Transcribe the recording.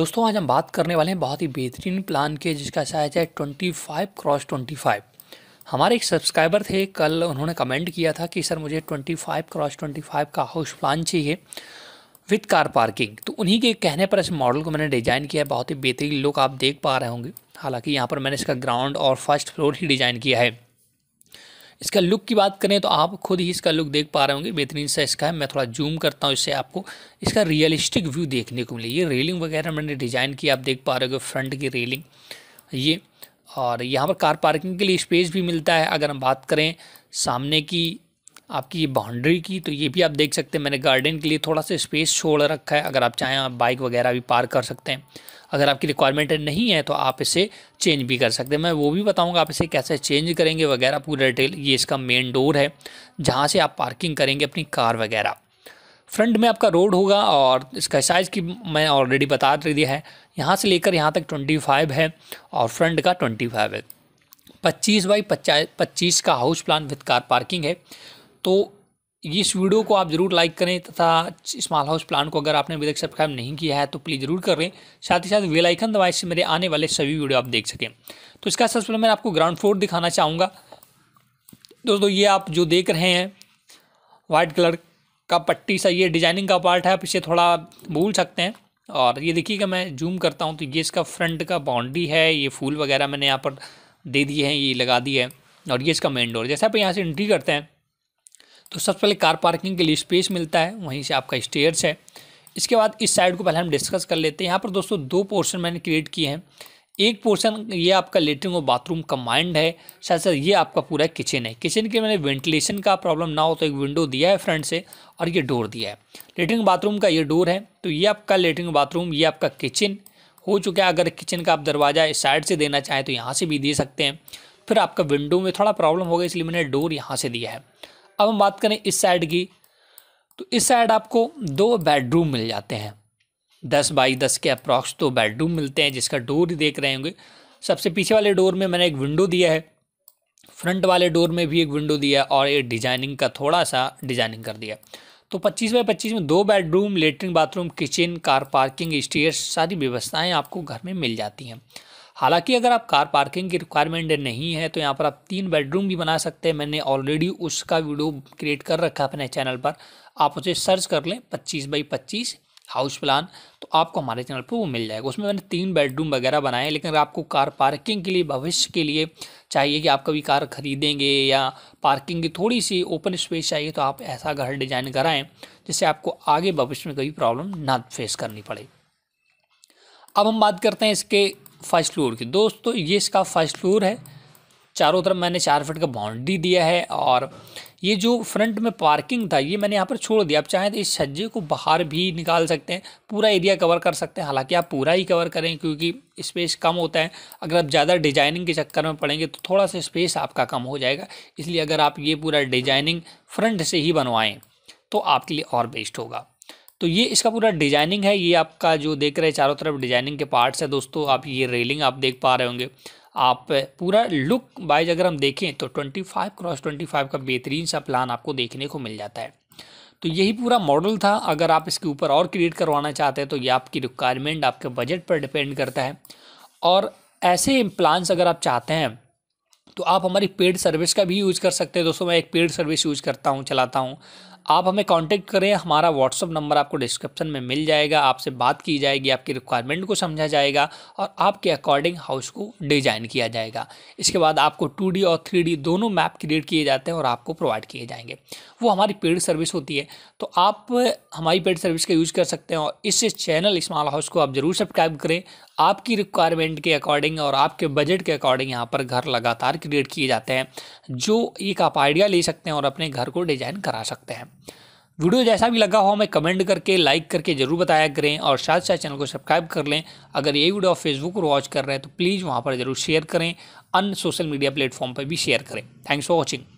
दोस्तों आज हम बात करने वाले हैं बहुत ही बेहतरीन प्लान के जिसका साइज है twenty five cross twenty five हमारे एक सब्सक्राइबर थे कल उन्होंने कमेंट किया था कि सर मुझे twenty five cross twenty five का हाउस प्लान चाहिए विथ कार पार्किंग तो उन्हीं के कहने पर इस मॉडल को मैंने डिज़ाइन किया है बहुत ही बेहतरीन लुक आप देख पा रहे होंगे हालांकि यहाँ पर मैंने इसका ग्राउंड और फर्स्ट फ्लोर ही डिज़ाइन किया है इसका लुक की बात करें तो आप खुद ही इसका लुक देख पा रहे होंगे बेहतरीन सा इसका है मैं थोड़ा जूम करता हूँ इससे आपको इसका रियलिस्टिक व्यू देखने को मिले ये रेलिंग वगैरह मैंने डिज़ाइन की आप देख पा रहे हो फ्रंट की रेलिंग ये और यहाँ पर कार पार्किंग के लिए स्पेस भी मिलता है अगर हम बात करें सामने की आपकी ये बाउंड्री की तो ये भी आप देख सकते हैं मैंने गार्डन के लिए थोड़ा सा स्पेस छोड़ रखा है अगर आप चाहें आप बाइक वगैरह भी पार्क कर सकते हैं अगर आपकी रिक्वायरमेंट नहीं है तो आप इसे चेंज भी कर सकते हैं मैं वो भी बताऊंगा आप इसे कैसे चेंज करेंगे वगैरह पूरा डिटेल ये इसका मेन डोर है जहाँ से आप पार्किंग करेंगे अपनी कार वगैरह फ्रंट में आपका रोड होगा और इसका साइज़ की मैं ऑलरेडी बता दिया है यहाँ से लेकर यहाँ तक ट्वेंटी है और फ्रंट का ट्वेंटी है पच्चीस बाई पच्चीस का house plan with car parking है तो इस वीडियो को आप जरूर लाइक करें तथा स्मॉल हाउस प्लान को अगर आपने अभी तक सब्सक्राइब नहीं किया है तो प्लीज़ जरूर कर लें साथ ही साथ वेल आइकन दबाए से मेरे आने वाले सभी वीडियो आप देख सकें तो इसका सबसे पहले मैं आपको ग्राउंड फ्लोर दिखाना चाहूँगा दोस्तों ये आप जो देख रहे हैं वाइट कलर का पट्टी सा ये डिजाइनिंग का पार्ट है आप इसे थोड़ा भूल सकते हैं और ये देखिएगा मैं जूम करता हूँ तो ये इसका फ्रंट का बाउंड्री है ये फूल वगैरह मैंने यहाँ पर दे दिए हैं ये लगा दिए हैं और ये इसका मेन डोर जैसे आप यहाँ से एंट्री करते हैं तो सबसे पहले कार पार्किंग के लिए स्पेस मिलता है वहीं से आपका स्टेयर्स है इसके बाद इस साइड को पहले हम डिस्कस कर लेते हैं यहाँ पर दोस्तों दो पोर्शन मैंने क्रिएट किए हैं एक पोर्शन ये आपका लेटरिन और बाथरूम कम्बाइंड है साथ साथ ये आपका पूरा किचन है किचन के मैंने वेंटिलेशन का प्रॉब्लम ना हो तो एक विंडो दिया है फ्रंट से और ये डोर दिया है लेटरिन बाथरूम का ये डोर है तो ये आपका लेटरिन बाथरूम ये आपका किचन हो चुका है अगर किचन का आप दरवाज़ा इस साइड से देना चाहें तो यहाँ से भी दे सकते हैं फिर आपका विंडो में थोड़ा प्रॉब्लम होगा इसलिए मैंने डोर यहाँ से दिया है अब हम बात करें इस साइड की तो इस साइड आपको दो बेडरूम मिल जाते हैं दस बाई दस के अप्रॉक्स दो बेडरूम मिलते हैं जिसका डोर ही देख रहे होंगे सबसे पीछे वाले डोर में मैंने एक विंडो दिया है फ्रंट वाले डोर में भी एक विंडो दिया है और ये डिजाइनिंग का थोड़ा सा डिजाइनिंग कर दिया तो 25 बाई 25 में दो bedroom latrine bathroom kitchen car parking stair सारी व्यवस्थाएं आपको घर में मिल जाती हैं हालांकि अगर आप कार पार्किंग की रिक्वायरमेंट नहीं है तो यहाँ पर आप तीन बेडरूम भी बना सकते हैं मैंने ऑलरेडी उसका वीडियो क्रिएट कर रखा है अपने चैनल पर आप उसे सर्च कर लें पच्चीस बाई पच्चीस हाउस प्लान तो आपको हमारे चैनल पर वो मिल जाएगा उसमें मैंने तीन बेडरूम वगैरह बनाए लेकिन अगर आपको कार पार्किंग के लिए भविष्य के लिए चाहिए कि आप कभी कार खरीदेंगे या पार्किंग की थोड़ी सी ओपन स्पेस चाहिए तो आप ऐसा घर डिजाइन कराएं जिससे आपको आगे भविष्य में कभी प्रॉब्लम ना फेस करनी पड़े अब हम बात करते हैं इसके फर्स्ट फ्लोर की दोस्तों ये इसका फर्स्ट फ्लोर है चारों तरफ मैंने चार फीट का बाउंड्री दिया है और ये जो फ्रंट में पार्किंग था ये मैंने यहाँ पर छोड़ दिया आप चाहें तो इस छज्जे को बाहर भी निकाल सकते हैं पूरा एरिया कवर कर सकते हैं हालांकि आप पूरा ही कवर करें क्योंकि स्पेस कम होता है अगर आप ज़्यादा डिजाइनिंग के चक्कर में पड़ेंगे तो थोड़ा सा स्पेस आपका कम हो जाएगा इसलिए अगर आप ये पूरा डिजाइनिंग फ्रंट से ही बनवाएँ तो आपके लिए और बेस्ट होगा तो ये इसका पूरा डिजाइनिंग है ये आपका जो देख रहे हैं चारों तरफ डिजाइनिंग के पार्ट्स है दोस्तों आप ये रेलिंग आप देख पा रहे होंगे आप पूरा लुक वाइज अगर हम देखें तो 25 क्रॉस ट्वेंटी का बेहतरीन सा प्लान आपको देखने को मिल जाता है तो यही पूरा मॉडल था अगर आप इसके ऊपर और क्रिएट करवाना चाहते हैं तो ये आपकी रिक्वायरमेंट आपके बजट पर डिपेंड करता है और ऐसे प्लान्स अगर आप चाहते हैं तो आप हमारी पेड सर्विस का भी यूज़ कर सकते हैं दोस्तों मैं एक पेड सर्विस यूज़ करता हूँ चलाता हूँ आप हमें कांटेक्ट करें हमारा व्हाट्सअप नंबर आपको डिस्क्रिप्शन में मिल जाएगा आपसे बात की जाएगी आपकी रिक्वायरमेंट को समझा जाएगा और आपके अकॉर्डिंग हाउस को डिज़ाइन किया जाएगा इसके बाद आपको टू और थ्री दोनों मैप क्रिएट किए जाते हैं और आपको प्रोवाइड किए जाएंगे वो हमारी पेड सर्विस होती है तो आप हमारी पेड सर्विस का यूज़ कर सकते हैं और इस चैनल स्मॉल हाउस को आप ज़रूर सब्सक्राइब करें आपकी रिक्वायरमेंट के अकॉर्डिंग और आपके बजट के अकॉर्डिंग यहाँ पर घर लगातार क्रिएट किए जाते हैं जो एक आप आइडिया ले सकते हैं और अपने घर को डिजाइन करा सकते हैं वीडियो जैसा भी लगा हो हमें कमेंट करके लाइक करके ज़रूर बताया करें और साथ साथ चैनल को सब्सक्राइब कर लें अगर ये वीडियो आप फेसबुक पर वॉच कर रहे हैं तो प्लीज़ वहाँ पर ज़रूर शेयर करें अन्य सोशल मीडिया प्लेटफॉर्म पर भी शेयर करें थैंक्स फॉर वॉचिंग